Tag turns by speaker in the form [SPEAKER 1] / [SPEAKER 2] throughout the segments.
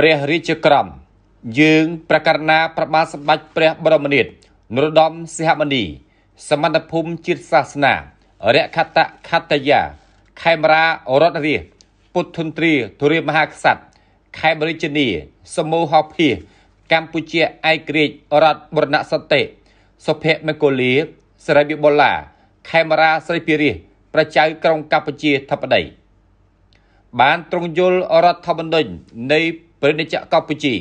[SPEAKER 1] ព្រះរាជក្រមយើងប្រកាសណាប្របាទសម្ដេចព្រះបរមនាថនរោត្តមសីហមុនី សមត្ថភូមិជាតិសាសនារខតខតយាខេមរារដ្ឋរាជពុទ្ធន្ទ្រាធរាមហាក្សត្រខេមរាជនីសមោហភាកម្ពុជាឯករាជ្យរដ្ឋបរណសន្តិសុភមគលាសិរីវិបុលាខេមរាសិរីភិរិះប្រជាក្រុងកម្ពុជាធិបតី បានទ្រង់យល់រដ្ឋធម្មនុញ្ញនៃពាណិជ្ជកម្ពុជា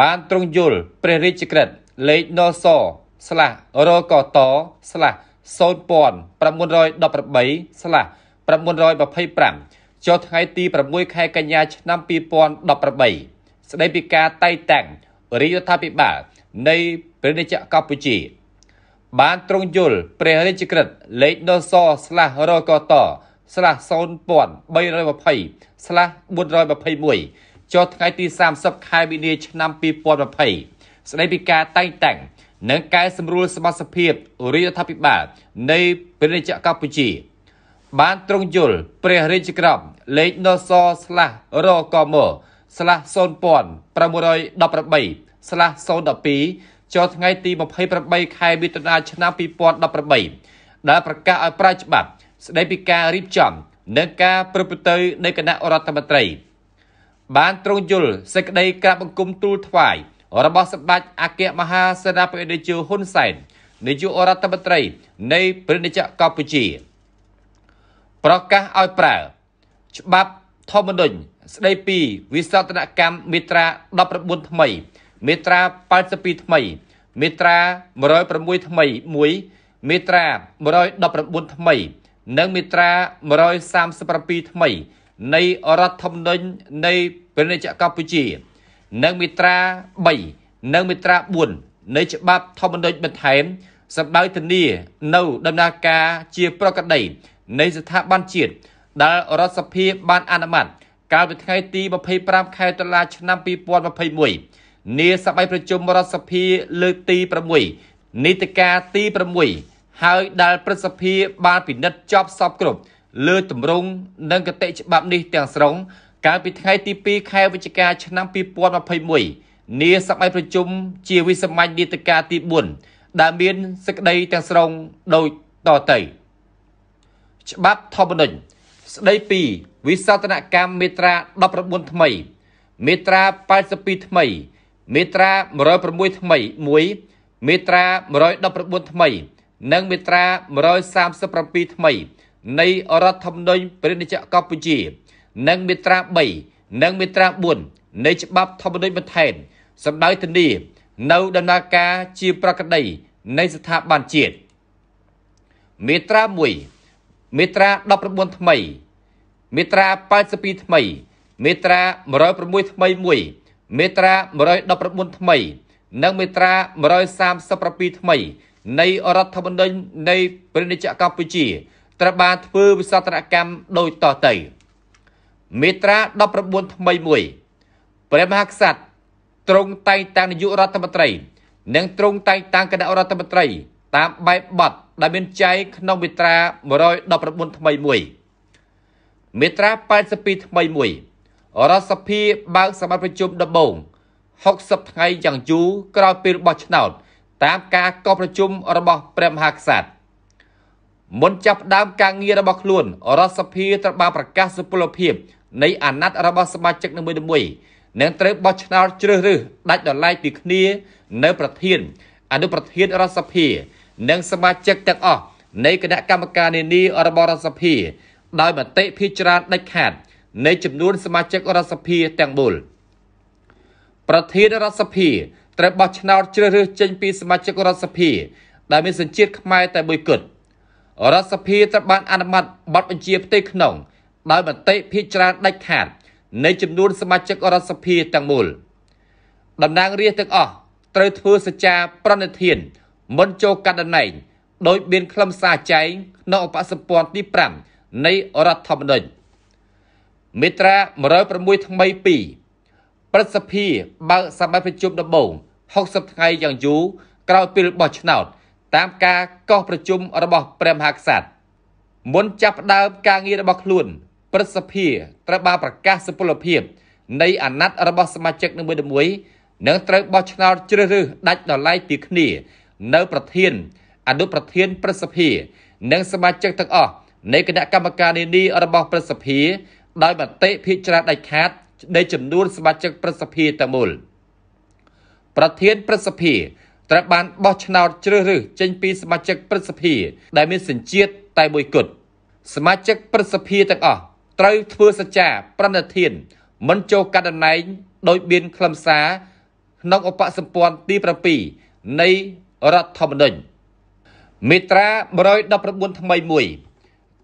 [SPEAKER 1] បានទ្រង់យល់ព្រះរាជក្រឹត្យលេខនសស្លាស់រកតស្លាស់0918ស្លាស់925ចុះថ្ងៃទី6ខែកញ្ញាឆ្នាំ2018ស្ដីពីការតែងតាំងរាជរដ្ឋាភិបាលនៃព្រះរាជកម្ពុជាបានទ្រង់យល់ព្រះរាជក្រឹត្យលេខនសស្លាស់រកតស្លាស់0320ស្លាស់421ចុះថ្ងៃទី30ខែមីនា ឆ្នាំ2020ស្ដីពីការតែងតាំងនិងកែសម្រួលសមាជិកភាពរដ្ឋាភិបាលនៃព្រះរាជាកម្ពុជាបានត្រង់យល់ព្រះរាជក្រមលេខនសស្លាស់រកមស្លាស់0518ស្លាស់012ចុះថ្ងៃទី28ខែមិថុនាឆ្នាំ2018ដែលប្រកាសឲ្យប្រើច្បាប់ស្ដីពីការរៀបចំនិងការប្រព្រឹត្តទៅនៃគណៈរដ្ឋមន្ត្រីបានទ្រង់យល់សេចក្តីក្រាបបង្គំទូលថ្វាយរបស់សម្ដេចអគ្គមហាសេនាបតីជើហ៊ុនសែននាយករដ្ឋមន្ត្រី នៃព្រះរាជាកម្ពុជា ប្រកាសឲ្យប្រើច្បាប់ធម្មនុញ្ញស្ដីពីវិសោធនកម្មមេត្រា19ថ្មីមេត្រា82ថ្មីមេត្រា106ថ្មី1មេត្រា119ថ្មី និងមេត្រា137ថ្មីនៃរដ្ឋធម្មនុញ្ញនៃពាណិជ្ជកម្ពុជានិងមាត្រា3និងមាត្រា4នៃ ច្បាប់ធម្មនុញ្ញបន្ថែមសម្ដៅធានានៅដំណើរការជាប្រក្រតីនៃ ស្ថាប័នជាតិដែលរដ្ឋសភាបានអនុម័តកាលពីថ្ងៃទី25ខែតុលាឆ្នាំ2021នាសភាប្រជុំរដ្ឋសភាលើកទី6នីតិកាលទី6ហើយដែល ប្រសិទ្ធភាពបានពិនិត្យចប់សពគ្រប់លើទម្រង់និងគតិច្បាប់នេះទាំងស្រុងកាលពីថ្ងៃទី2ខែវិច្ឆិកាឆ្នាំ2021នាសម័យប្រជុំជាវិសាមញ្ញនីតិកាទី4ដែលមានសេចក្តីទាំងស្រុងដូចតទៅច្បាប់ធម្មនុញ្ញស្តីពីវិសាស្ត្រនកម្មមេត្រា19ថ្មីមេត្រា82ថ្មីមេត្រា106ថ្មី1មេត្រា119ថ្មី និងមេត្រា137ថ្មីនៃរដ្ឋធម្មនុញ្ញព្រះរាជាកម្ពុជា និងមាត្រា3និងមាត្រា4នៃច្បាប់ធម្មនុញ្ញបន្ថែមសម្ដៅធានា នៅដំណើរការជាប្រក្រតីនៃស្ថាប័នជាតិមាត្រា1មាត្រា19ថ្មីមាត្រា82ថ្មីមាត្រា106ថ្មី1មាត្រា119ថ្មី និងមាត្រា137ថ្មី នៃរដ្ឋធម្មនុញ្ញនៃព្រះរាជាកម្ពុជាត្រូវបានធ្វើវិសោធនកម្មដោយតទៅមេត្រា19ថ្មីមួយព្រះមហាក្សត្រទ្រង់តែងតាំងនាយករដ្ឋមន្ត្រីនិងទ្រង់តែងតាំងគណៈរដ្ឋមន្ត្រី តាមបែបបទដែលមានចែងក្នុងមេត្រា119ថ្មីមួយមេត្រា82ថ្មីមួយរដ្ឋសភាបើកសម្បត្តិប្រជុំដំបូង60ថ្ងៃយ៉ាងយូរក្រោយពេលបោះឆ្នោតតាមការកបប្រជុំរបស់ព្រះមហាក្សត្រមុនចាប់ផ្ដើម ការងាររបស់ខ្លួនរដ្ឋសភាត្រូវបានប្រកាសសុពលភាពនៃអាណត្តិរបស់សមាជិកនីមួយៗនិងត្រូវបោះឆ្នោតជ្រើសរើសដាច់ដោយឡែកពីគ្នានៅ ប្រធាន អនុប្រធានរដ្ឋសភានិងសមាជិកទាំងអស់នៃគណៈកម្មការនានារបស់រដ្ឋសភាដោយមតិភាគច្រើនដាច់ខាតនៃ ចំនួនសមាជិករដ្ឋសភាទាំងមូលប្រធានរដ្ឋសភាត្រូវបោះឆ្នោតជ្រើសរើសចេញពីសមាជិករដ្ឋសភាដែលមានសញ្ជាតិខ្មែរតែមួយគត់រដ្ឋសភាត្រូវបានអនុម័តប័ណ្ណបញ្ជាផ្ទៃក្នុង ដោយមតិភាគច្រើនដាច់ខាត នៃចំនួនសមាជិករដ្ឋសភាទាំងមូលតំណាងរាស្ត្រទាំងអស់ត្រូវធ្វើសច្ចាប្រណិធានមុនចូលកាន់តំណែងដោយមានខ្លឹមសារចែងក្នុងឧបសម្ព័ន្ធទី5នៃរដ្ឋធម្មនុញ្ញមេត្រា106ថ្មី2ព្រឹទ្ធសភាបើកសមាជិកប្រជុំដំបូង60ថ្ងៃយ៉ាងយូរក្រោយពេលបោះឆ្នោតតាមការកោះប្រជុំរបស់ព្រះមហាក្សត្រមុនចាប់ផ្ដើមការងាររបស់ខ្លួនប្រសិទ្ធិត្រូវបានប្រកាសសុពលភាពនៃអាណត្តិរបស់សមាជិកនីមួយៗនិងត្រូវបោះឆ្នោតជ្រើសរើសដាច់ដោយឡែកពីគ្នានៅប្រធាន អនុប្រធានប្រសិទ្ធិនិងសមាជិកទាំងអស់នៃគណៈកម្មការនានារបស់ប្រសិទ្ធិដោយមតិភាគច្រើនដាច់ខាតនៃចំនួនសមាជិកប្រសិទ្ធិទាំងមូលប្រធានប្រសិទ្ធិត្រូវបានបោះឆ្នោតជ្រើសរើសចេញពីសមាជិកព្រឹទ្ធសភាដែលមានសញ្ជាតិតែមួយគត់សមាជិកព្រឹទ្ធសភាទាំងអស់ត្រូវធ្វើសច្ចាប្រណិធាន មិនចូលកាត់តំណែងដោយមានខ្លឹមសារក្នុងឧបសម្ព័ន្ធទី7នៃរដ្ឋធម្មនុញ្ញមេត្រា119ថ្មីមួយ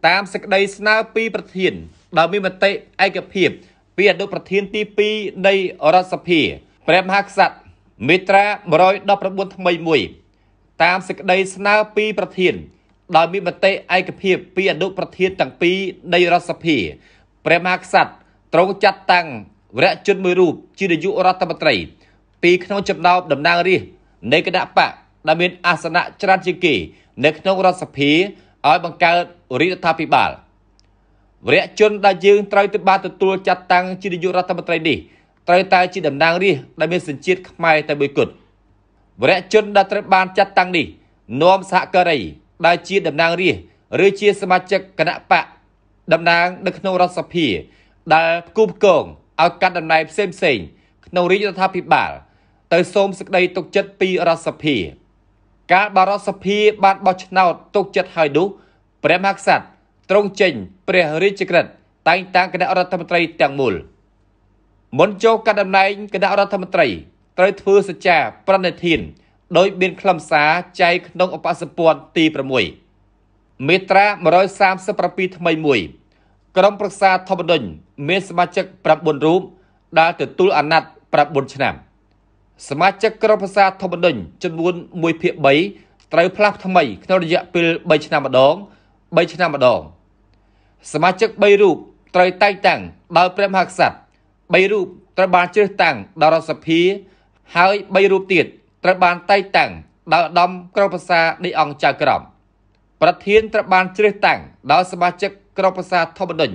[SPEAKER 1] តាមសេចក្តីស្នើពីប្រធានដែលមានមតិឯកភាពពីអនុប្រធានទី2នៃរដ្ឋសភាព្រះមហាក្សត្រមេត្រា119ថ្មីមួយ តាមសេចក្តីស្នើពីប្រធាន ដោយមានមតិឯកភាពពីអនុប្រធានទាំងពីរនៃរដ្ឋសភាព្រះមហាក្សត្រទ្រង់ចាត់តាំងវរៈជនមួយរូបជានាយករដ្ឋមន្ត្រី ពីក្នុងចំណោមតំណាងរាស្ត្រនៃគណៈបកដែលមានអាសនៈច្រើនជាងគេនៅក្នុងរដ្ឋសភាឲ្យបង្កើតរដ្ឋាភិបាលវរៈជនដែលយើងត្រូវទៅបានទទួលចាត់តាំងជានាយករដ្ឋមន្ត្រីនេះត្រូវតែជាតំណាងរាស្ត្រដែលមានសញ្ជាតិខ្មែរតែមួយគត់វរៈជនដែលត្រូវបានចាត់តាំងនេះនាំសហការីដែលជាតំណាងរាស្ត្រឬជាសមាជិកគណៈបកតំណាងនៅក្នុងរដ្ឋសភាដែលផ្គូផ្គងឲ្យកាត់តំណែងផ្សេងផ្សេង ក្នុងរាជរដ្ឋាភិបាល ទៅសូមសេចក្តីទុកចិត្តពីរដ្ឋសភាកាលបរដ្ឋសភាបានបោះឆ្នោតទុកចិត្តហើយនោះព្រះមហាក្សត្រទ្រង់ចេញ ព្រះរាជក្រឹត្យតែងតាំងគណៈរដ្ឋមន្ត្រីទាំងមូល។មុនចូលកាត់តំណែងគណៈរដ្ឋមន្ត្រីត្រូវធ្វើសច្ចាប្រណិធានដោយមានខ្លឹមសារចែកក្នុងឧបសម្ព័ន្ធទី6មេត្រា137ថ្មីមួយក្រុមប្រឹក្សាធម្មនុញ្ញមានសមាជិក9រូបដែលទទួលអាណត្តិ9ឆ្នាំ សមាជិកក្រុមប្រឹក្សាធម្មនុញ្ញចំនួន1ភាគ3ត្រូវផ្លាស់ថ្មីក្នុងរយៈពេល3ឆ្នាំម្ដង3ឆ្នាំម្ដងសមាជិក3រូបត្រូវតែងតាំងដោយព្រះមហាក្សត្រ3រូបត្រូវបានជ្រើសតាំងដោយរដ្ឋសភា ហើយ3រូបទៀតត្រូវបានតែងតាំងដោយឧត្តមក្រុមប្រឹក្សា នៃ អង្គចៅក្រមប្រធាន ត្រូវបានជ្រើសតាំងដោយសមាជិកក្រុមប្រឹក្សាធម្មនុញ្ញ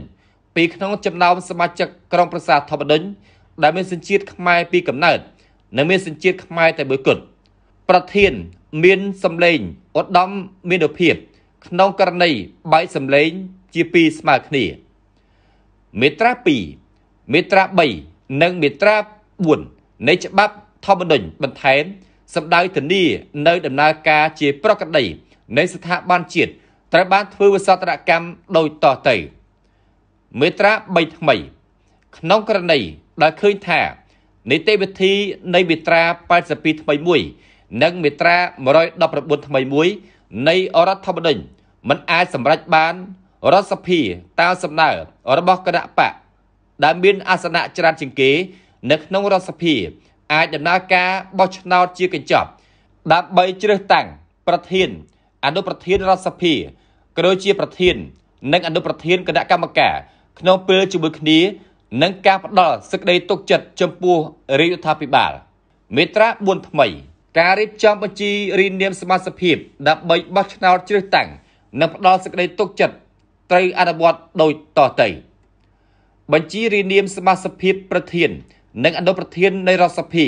[SPEAKER 1] ពី ក្នុងចំណោមសមាជិកក្រុមប្រឹក្សាធម្មនុញ្ញដែលមានសញ្ជាតិខ្មែរពីកំណើតនិងមានសញ្ជាតិខ្មែរតែមួយគត់ប្រធាន មានសម្លេងឧត្តមមានភាពក្នុងករណីបែកសម្លេងជាពីរស្មើគ្នាមេត្រា2មាត្រា3និងមាត្រា4នៃច្បាប់ធម្មនុញ្ញបន្ថែមសម្ដៅធានានៅ ដំណើរការជា ប្រក្រតីនៃស្ថាប័នជាតិត្រូវបានធ្វើវិសោធនកម្មដោយតទៅមេត្រា3ថ្មី ក្នុងករណីដែលឃើញថានីតិវិធីនៃមេត្រា82ថ្មីមួយនិងមេត្រា119ថ្មីមួយនៃអរដ្ឋធម្មនុញ្ញមិនអាចសម្រេចបានរដ្ឋសភាតាមសំណើរបស់គណៈបកដែលមានអាសនៈច្រើនជាងគេនៅក្នុងរដ្ឋសភាអាចដំណើរការបោះឆ្នោតជាកញ្ចប់ដើម្បីជ្រើសតាំងប្រធានអនុប្រធានរដ្ឋសភាក៏ដូចជា ប្រធាននិងអនុប្រធានគណៈកម្មការក្នុងពេលជាមួយគ្នានិងការផ្ដល់សេចក្តីទុកចិត្តចំពោះរាជរដ្ឋាភិបាលមេត្រា4ថ្មីការរៀបចំបញ្ជីរីនាមសមាជិកភាពដើម្បីបោះឆ្នោតជ្រើសតាំងនិងផ្ដល់សេចក្តីទុកចិត្តត្រូវអនុវត្តដោយតទៅបញ្ជារាយនាមសមាជិកភាពប្រធាន និងអនុប្រធាននៃរដ្ឋសភា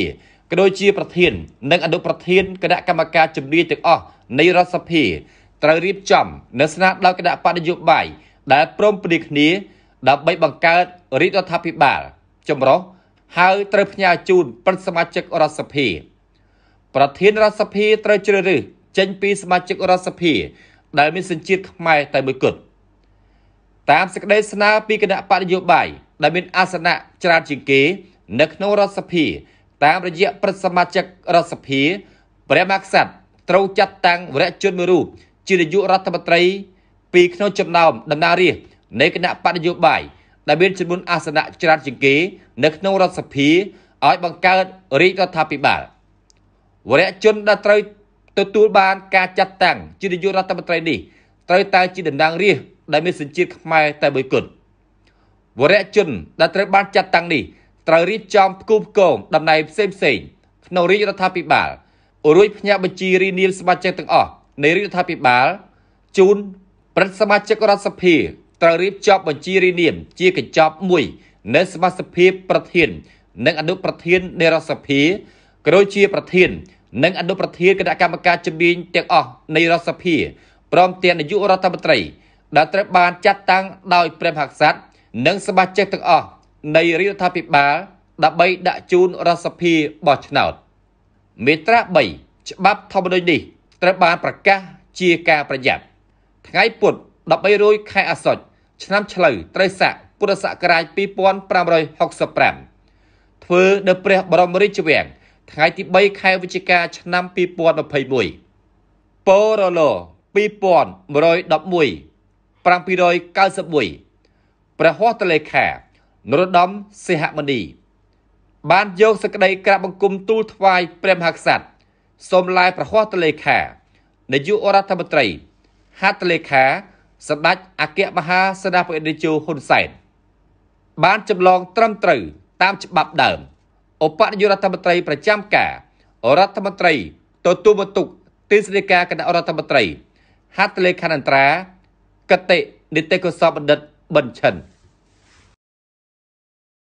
[SPEAKER 1] ក៏ដូចជាប្រធាននិងអនុប្រធានគណៈកម្មការជំនាញទាំងអស់នៃរដ្ឋសភាត្រូវរៀបចំនៅស្នើដល់គណៈបដិយោបាយដែលព្រមព្រៀងគ្នាដើម្បីបង្កើតរាជរដ្ឋាភិបាលចម្រុះហើយត្រូវផ្ញើជូនព្រឹទ្ធសមាជិករដ្ឋសភាប្រធានរដ្ឋសភាត្រូវជ្រើសរើសចេញពីសមាជិករដ្ឋសភាដែលមានសញ្ជាតិខ្មែរតែមួយគត់តាមសេចក្តីស្នើពីគណៈបរិយោបាយដែលមានអាសនៈច្រើនជាងគេ នៅក្នុងរដ្ឋសភាតាមរយៈប្រតិសមាជិករដ្ឋសភាព្រះមហាក្សត្រត្រូវចាត់តាំងវរៈជនមួយរូបជានាយករដ្ឋមន្ត្រីពីក្នុងចំណោមដំណារាស្ត្រនៃគណៈបរិយោបាយដែលមានចំនួនអាសនៈច្រើនជាងគេនៅក្នុងរដ្ឋសភាឲ្យ បង្កើតរាជរដ្ឋាភិបាលវរៈជនដែលត្រូវទទួលបាន ការចាត់តាំងជានាយករដ្ឋមន្ត្រីនេះត្រូវតើជាតំណាងរាស្ត្រដែលមានសញ្ជាតិខ្មែរតែមួយគត់វរៈជនដែលត្រូវបានចាត់តាំងនេះត្រូវរៀបចំផ្គូផ្គងតំណែងផ្សេងផ្សេងក្នុងរាជរដ្ឋាភិបាលរួចផ្ញើបញ្ជីរីនាមសមាជិកទាំងអស់នៃរាជរដ្ឋាភិបាលជូន ប្រធានសមាជិករដ្ឋសភាត្រូវរៀបចំបញ្ជីរីនាមជាកញ្ចប់មួយនៅសមាជិកភាពប្រធាន និង អនុប្រធាននៃរដ្ឋសភាក៏ដូចជាប្រធាននិងអនុប្រធានគណៈកម្មការជំនាញទាំងអស់នៃរដ្ឋសភាព្រមទាំងនាយករដ្ឋមន្ត្រីដែលត្រូវបានចាត់តាំងដោយព្រះមហាក្សត្រនិងសមាជិកទាំងអស់នៃរដ្ឋាភិបាលដើម្បីដាក់ជូនរដ្ឋសភាបោះឆ្នោត មេត្រា3ច្បាប់ធម្មនុញ្ញនេះ ត្រូវបានប្រកាសជាការប្រយ័ត្នថ្ងៃពុធ13រោចខែអាសត់ឆ្នាំឆ្លូវត្រីស័កពុរសករាជ2565ធ្វើនៅព្រះបរមរាជវាំងថ្ងៃទី3ខែវិច្ឆិកាឆ្នាំ2021ពរល2111 791ព្រះហស្ថលេខានរោត្តមសីហមុនី បានយកសេចក្តីក្រាបបង្គំទូលថ្វាយព្រះមហាក្សត្រសូមឡាយព្រះហស្ថលេខានាយករដ្ឋមន្ត្រីហត្ថលេខាសម្ដេចអគ្គមហាសេនាបតីជោហ៊ុនសែនបានចម្លងត្រឹមត្រូវតាមច្បាប់ដើមឧបនាយករដ្ឋមន្ត្រី ប្រចាំការរដ្ឋមន្ត្រី ទទួលបន្ទុកទីស្តីការគណៈរដ្ឋមន្ត្រីហត្ថលេខានន្ត្រាកតិនិតិកោសបណ្ឌិតប៊ិនឈិន